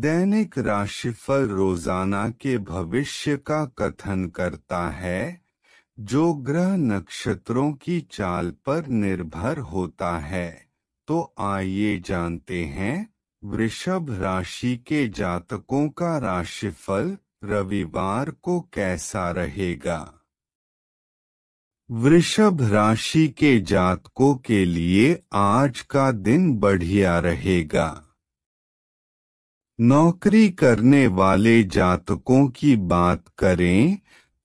दैनिक राशिफल रोजाना के भविष्य का कथन करता है जो ग्रह नक्षत्रों की चाल पर निर्भर होता है तो आइए जानते हैं वृषभ राशि के जातकों का राशिफल रविवार को कैसा रहेगा वृषभ राशि के जातकों के लिए आज का दिन बढ़िया रहेगा नौकरी करने वाले जातकों की बात करें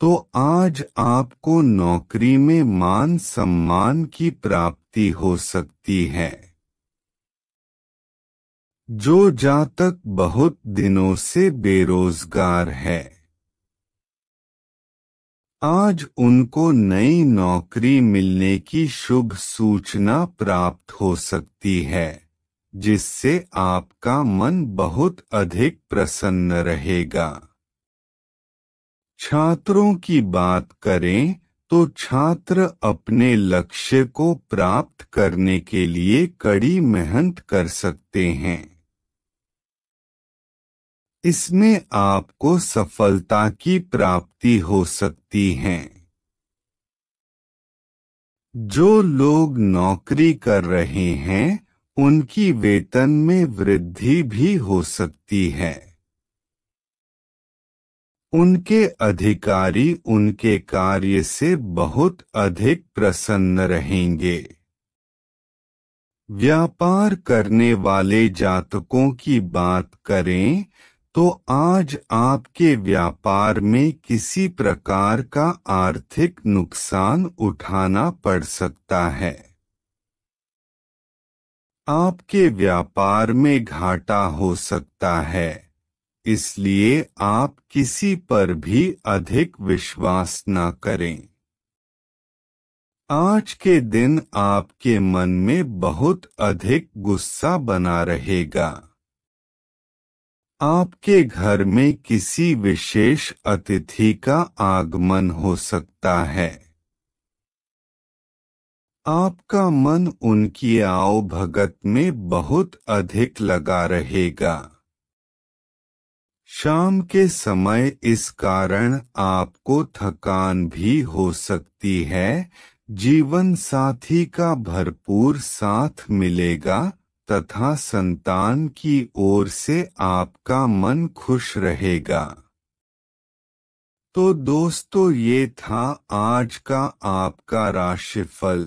तो आज आपको नौकरी में मान सम्मान की प्राप्ति हो सकती है जो जातक बहुत दिनों से बेरोजगार है आज उनको नई नौकरी मिलने की शुभ सूचना प्राप्त हो सकती है जिससे आपका मन बहुत अधिक प्रसन्न रहेगा छात्रों की बात करें तो छात्र अपने लक्ष्य को प्राप्त करने के लिए कड़ी मेहनत कर सकते हैं इसमें आपको सफलता की प्राप्ति हो सकती है जो लोग नौकरी कर रहे हैं उनकी वेतन में वृद्धि भी हो सकती है उनके अधिकारी उनके कार्य से बहुत अधिक प्रसन्न रहेंगे व्यापार करने वाले जातकों की बात करें तो आज आपके व्यापार में किसी प्रकार का आर्थिक नुकसान उठाना पड़ सकता है आपके व्यापार में घाटा हो सकता है इसलिए आप किसी पर भी अधिक विश्वास न करें आज के दिन आपके मन में बहुत अधिक गुस्सा बना रहेगा आपके घर में किसी विशेष अतिथि का आगमन हो सकता है आपका मन उनकी आओ भगत में बहुत अधिक लगा रहेगा शाम के समय इस कारण आपको थकान भी हो सकती है जीवन साथी का भरपूर साथ मिलेगा तथा संतान की ओर से आपका मन खुश रहेगा तो दोस्तों ये था आज का आपका राशिफल